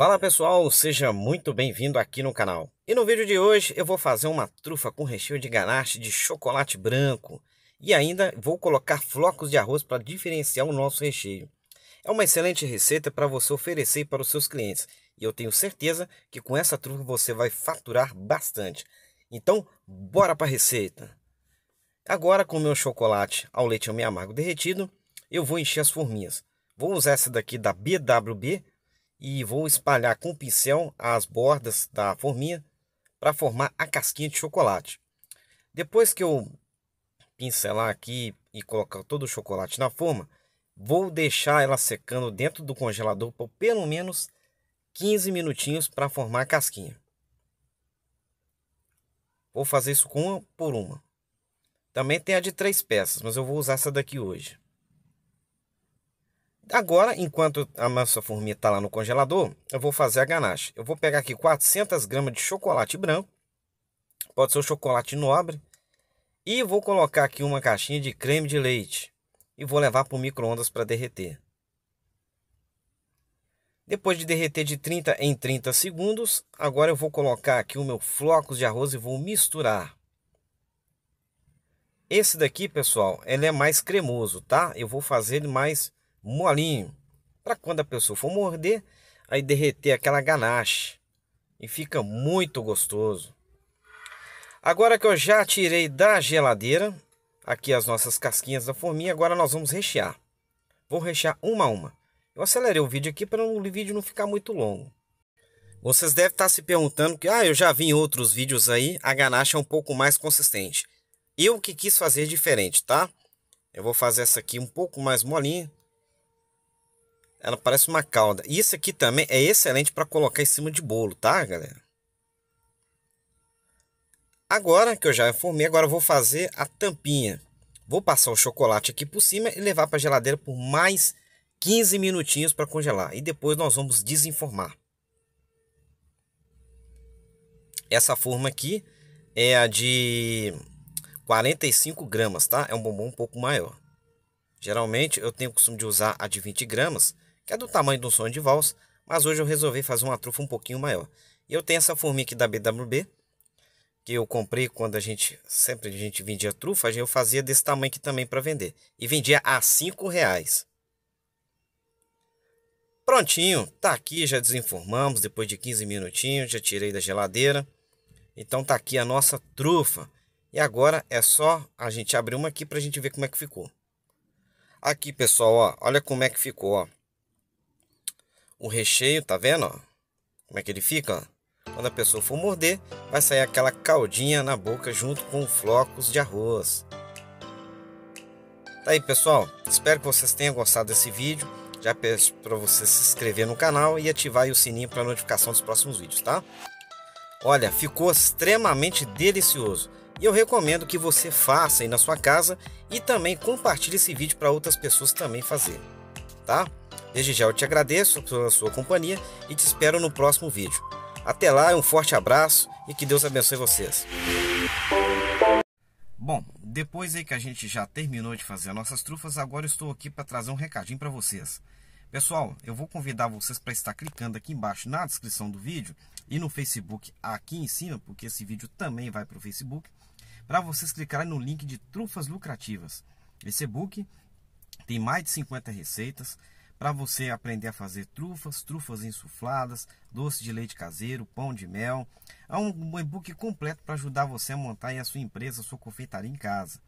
Fala pessoal, seja muito bem-vindo aqui no canal. E no vídeo de hoje eu vou fazer uma trufa com recheio de ganache de chocolate branco e ainda vou colocar flocos de arroz para diferenciar o nosso recheio. É uma excelente receita para você oferecer para os seus clientes e eu tenho certeza que com essa trufa você vai faturar bastante. Então, bora para a receita! Agora com o meu chocolate ao leite meio amargo derretido, eu vou encher as forminhas. Vou usar essa daqui da BWB e vou espalhar com o pincel as bordas da forminha para formar a casquinha de chocolate. Depois que eu pincelar aqui e colocar todo o chocolate na forma, vou deixar ela secando dentro do congelador por pelo menos 15 minutinhos para formar a casquinha. Vou fazer isso com uma por uma. Também tem a de três peças, mas eu vou usar essa daqui hoje. Agora, enquanto a massa forminha está lá no congelador, eu vou fazer a ganache. Eu vou pegar aqui 400 gramas de chocolate branco, pode ser o chocolate nobre, e vou colocar aqui uma caixinha de creme de leite e vou levar para o micro-ondas para derreter. Depois de derreter de 30 em 30 segundos, agora eu vou colocar aqui o meu flocos de arroz e vou misturar. Esse daqui, pessoal, ele é mais cremoso, tá? Eu vou fazer ele mais molinho, para quando a pessoa for morder, aí derreter aquela ganache. E fica muito gostoso. Agora que eu já tirei da geladeira, aqui as nossas casquinhas da forminha, agora nós vamos rechear. Vou rechear uma a uma. Eu acelerei o vídeo aqui para o vídeo não ficar muito longo. Vocês devem estar tá se perguntando que, ah, eu já vi em outros vídeos aí, a ganache é um pouco mais consistente. Eu que quis fazer diferente, tá? Eu vou fazer essa aqui um pouco mais molinha, ela parece uma calda E isso aqui também é excelente para colocar em cima de bolo, tá, galera? Agora que eu já formei, agora vou fazer a tampinha. Vou passar o chocolate aqui por cima e levar para a geladeira por mais 15 minutinhos para congelar. E depois nós vamos desenformar. Essa forma aqui é a de 45 gramas, tá? É um bombom um pouco maior. Geralmente eu tenho o costume de usar a de 20 gramas, que é do tamanho de um sonho de valsa, mas hoje eu resolvi fazer uma trufa um pouquinho maior. E eu tenho essa forminha aqui da BWB, que eu comprei quando a gente, sempre a gente vendia trufa, eu fazia desse tamanho aqui também para vender. E vendia a 5 reais. Prontinho, tá aqui, já desenformamos depois de 15 minutinhos, já tirei da geladeira. Então tá aqui a nossa trufa. E agora é só a gente abrir uma aqui para a gente ver como é que ficou. Aqui pessoal, ó, olha como é que ficou, ó o recheio, tá vendo? Ó? Como é que ele fica? Ó? Quando a pessoa for morder, vai sair aquela caldinha na boca junto com flocos de arroz. Tá aí, pessoal. Espero que vocês tenham gostado desse vídeo. Já peço para você se inscrever no canal e ativar o sininho para notificação dos próximos vídeos, tá? Olha, ficou extremamente delicioso e eu recomendo que você faça aí na sua casa e também compartilhe esse vídeo para outras pessoas também fazer, tá? Desde já eu te agradeço pela sua companhia e te espero no próximo vídeo. Até lá, um forte abraço e que Deus abençoe vocês. Bom, depois aí que a gente já terminou de fazer nossas trufas, agora estou aqui para trazer um recadinho para vocês. Pessoal, eu vou convidar vocês para estar clicando aqui embaixo na descrição do vídeo e no Facebook aqui em cima, porque esse vídeo também vai para o Facebook, para vocês clicarem no link de Trufas Lucrativas. Esse e-book tem mais de 50 receitas, para você aprender a fazer trufas, trufas insufladas, doce de leite caseiro, pão de mel. Há é um e-book completo para ajudar você a montar a sua empresa, a sua confeitaria em casa.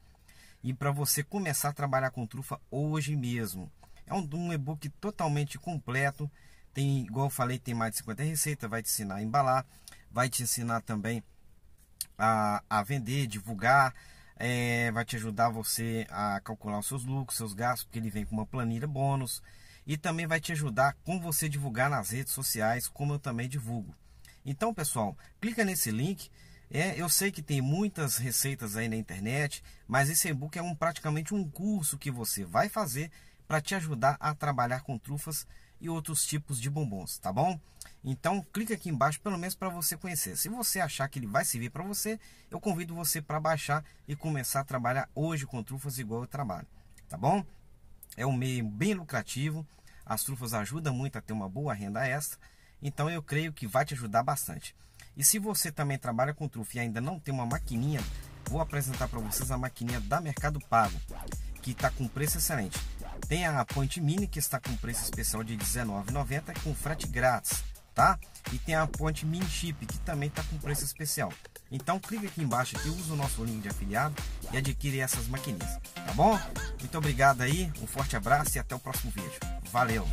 E para você começar a trabalhar com trufa hoje mesmo. É um, um e-book totalmente completo. Tem, igual eu falei, tem mais de 50 receitas, vai te ensinar a embalar, vai te ensinar também a, a vender, divulgar, é, vai te ajudar você a calcular os seus lucros, seus gastos, porque ele vem com uma planilha bônus e também vai te ajudar com você divulgar nas redes sociais, como eu também divulgo. Então, pessoal, clica nesse link. É, eu sei que tem muitas receitas aí na internet, mas esse e-book é um, praticamente um curso que você vai fazer para te ajudar a trabalhar com trufas e outros tipos de bombons, tá bom? Então, clica aqui embaixo pelo menos para você conhecer. Se você achar que ele vai servir para você, eu convido você para baixar e começar a trabalhar hoje com trufas igual eu trabalho, tá bom? É um meio bem lucrativo, as trufas ajudam muito a ter uma boa renda extra, então eu creio que vai te ajudar bastante. E se você também trabalha com trufa e ainda não tem uma maquininha, vou apresentar para vocês a maquininha da Mercado Pago, que está com preço excelente. Tem a Point Mini, que está com preço especial de R$19,90 com frete grátis, tá? E tem a Point Mini Chip, que também está com preço especial. Então clica aqui embaixo que usa o nosso link de afiliado e adquire essas maquininhas. Tá bom? Muito obrigado aí, um forte abraço e até o próximo vídeo. Valeu!